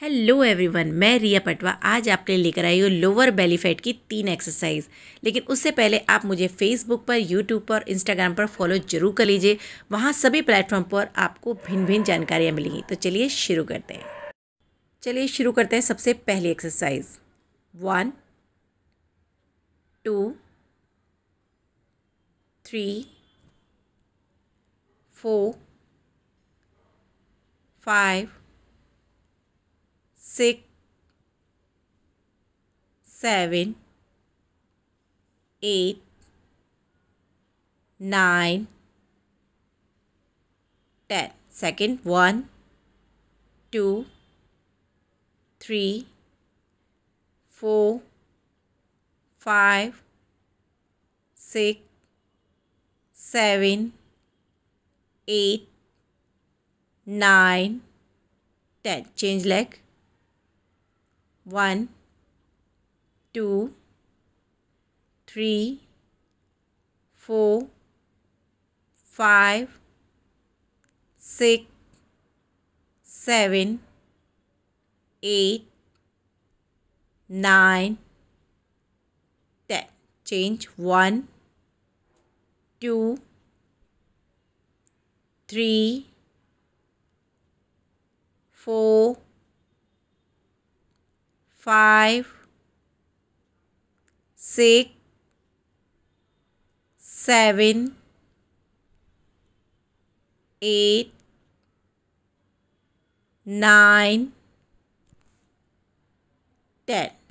Hello everyone मैं रिया पटवा आज आपके लिए लेकर आई हूँ लोअर बेली फैट की तीन एक्सरसाइज लेकिन उससे पहले आप मुझे फेसबुक पर यूट्यूब पर इंस्टाग्राम पर फॉलो जरूर कर लीजिए वहाँ सभी प्लेटफॉर्म पर आपको भिन्न भिन्न जानकारियाँ मिलेंगी तो चलिए शुरू करते हैं चलिए शुरू करते हैं सबसे पहली exercise one two three four five six, seven, eight, nine, ten. Second one, two, three, four, five, six, seven, eight, nine, ten. Change leg one, two, three, four, five, six, seven, eight, nine, ten. Change one, two, three, four, five, six, seven, eight, nine, ten.